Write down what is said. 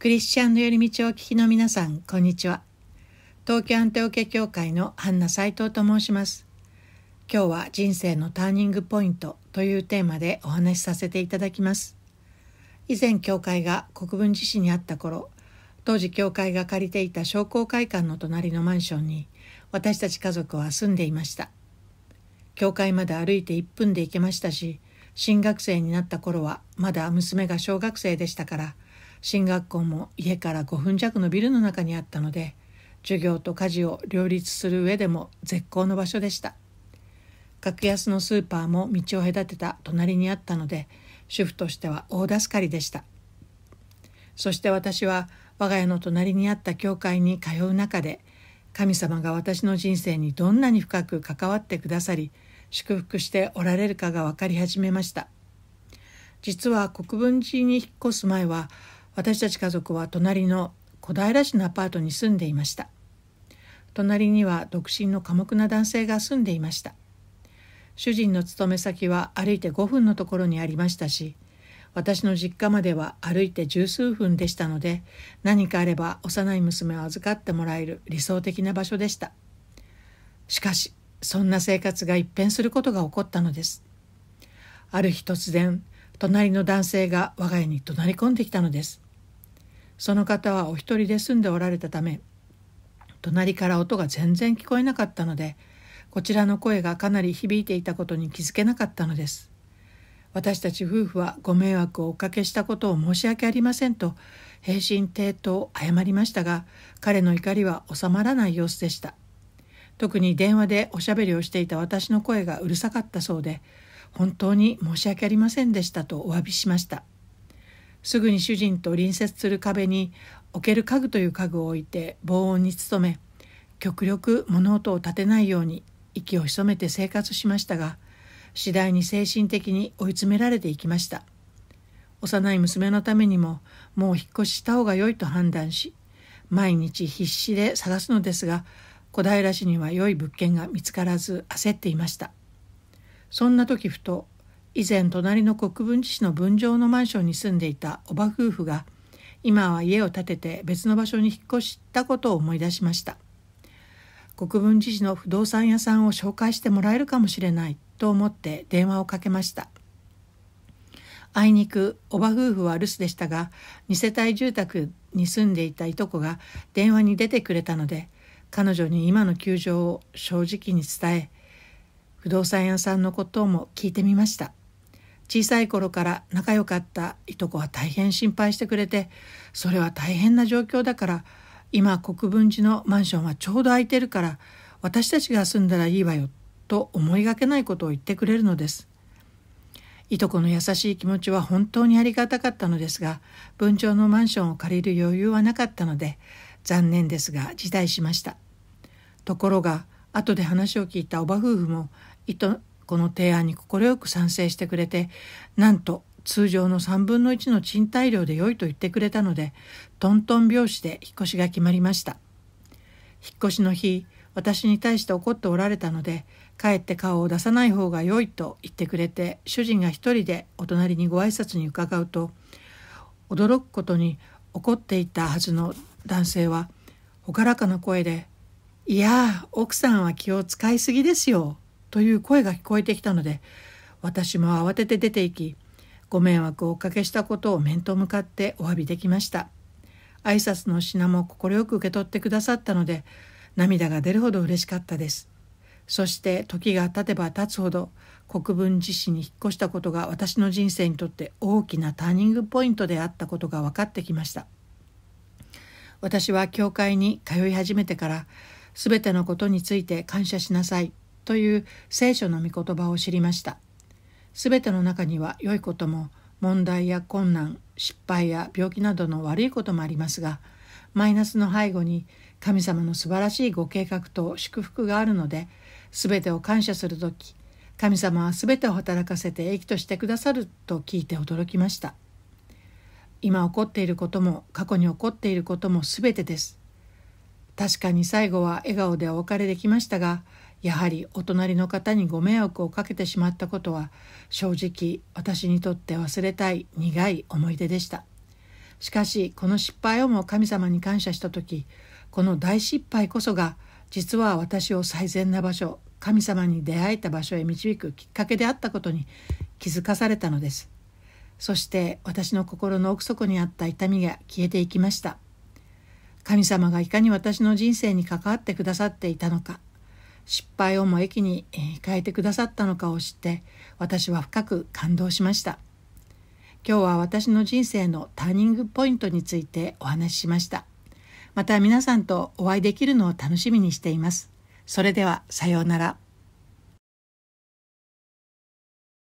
クリスチャンの寄り道をお聞きの皆さん、こんにちは。東京アンテオケ協会のハンナ斉藤と申します。今日は人生のターニングポイントというテーマでお話しさせていただきます。以前教会が国分寺市にあった頃、当時教会が借りていた商工会館の隣のマンションに私たち家族は住んでいました。教会まで歩いて1分で行けましたし、新学生になった頃はまだ娘が小学生でしたから、進学校も家から5分弱のビルの中にあったので授業と家事を両立する上でも絶好の場所でした格安のスーパーも道を隔てた隣にあったので主婦としては大助かりでしたそして私は我が家の隣にあった教会に通う中で神様が私の人生にどんなに深く関わってくださり祝福しておられるかが分かり始めました実は国分寺に引っ越す前は私たち家族は隣の小平市のアパートに住んでいました隣には独身の寡黙な男性が住んでいました主人の勤め先は歩いて5分のところにありましたし私の実家までは歩いて十数分でしたので何かあれば幼い娘を預かってもらえる理想的な場所でしたしかしそんな生活が一変することが起こったのですある日突然隣の男性が我が家に怒鳴り込んできたのですその方はお一人で住んでおられたため隣から音が全然聞こえなかったのでこちらの声がかなり響いていたことに気づけなかったのです私たち夫婦はご迷惑をおかけしたことを申し訳ありませんと平身抵当謝りましたが彼の怒りは収まらない様子でした特に電話でおしゃべりをしていた私の声がうるさかったそうで本当に申し訳ありませんでしたとお詫びしました。すぐに主人と隣接する壁に置ける家具という家具を置いて防音に努め極力物音を立てないように息を潜めて生活しましたが次第に精神的に追い詰められていきました幼い娘のためにももう引っ越しした方が良いと判断し毎日必死で探すのですが小平市には良い物件が見つからず焦っていましたそんな時ふと以前隣の国分寺市の分譲のマンションに住んでいたおば夫婦が今は家を建てて別の場所に引っ越したことを思い出しました国分寺市の不動産屋さんを紹介してもらえるかもしれないと思って電話をかけましたあいにくおば夫婦は留守でしたが2世帯住宅に住んでいたいとこが電話に出てくれたので彼女に今の窮状を正直に伝え不動産屋さんのことも聞いてみました小さい頃から仲良かったいとこは大変心配してくれてそれは大変な状況だから今国分寺のマンションはちょうど空いてるから私たちが住んだらいいわよと思いがけないことを言ってくれるのです。いとこの優しい気持ちは本当にありがたかったのですが文鳥のマンションを借りる余裕はなかったので残念ですが辞退しました。ところが後で話を聞いたおば夫婦もいとこの提案に快く賛成してくれて、なんと通常の3分の1の賃貸料で良いと言ってくれたので、トントン拍子で引っ越しが決まりました。引っ越しの日、私に対して怒っておられたので、帰って顔を出さない方が良いと言ってくれて、主人が一人でお隣にご挨拶に伺うと、驚くことに怒っていたはずの男性は、朗らかな声で、いやー、奥さんは気を使いすぎですよ。という声が聞こえてきたので私も慌てて出て行きご迷惑をおかけしたことを面と向かってお詫びできました挨拶の品も快く受け取ってくださったので涙が出るほど嬉しかったですそして時が経てば経つほど国分寺市に引っ越したことが私の人生にとって大きなターニングポイントであったことが分かってきました私は教会に通い始めてから全てのことについて感謝しなさいという聖書の御言葉を知りました。すべての中には良いことも問題や困難、失敗や病気などの悪いこともありますが、マイナスの背後に神様の素晴らしいご計画と祝福があるので、すべてを感謝する時、神様はすべてを働かせて益としてくださると聞いて驚きました。今起こっていることも過去に起こっていることもすべてです。確かに最後は笑顔でお別れできましたが、やはりお隣の方にご迷惑をかけてしまったことは正直私にとって忘れたい苦い思い出でしたしかしこの失敗をも神様に感謝した時この大失敗こそが実は私を最善な場所神様に出会えた場所へ導くきっかけであったことに気づかされたのですそして私の心の奥底にあった痛みが消えていきました神様がいかに私の人生に関わってくださっていたのか失敗をも益に変えてくださったのかを知って私は深く感動しました今日は私の人生のターニングポイントについてお話ししましたまた皆さんとお会いできるのを楽しみにしていますそれではさようなら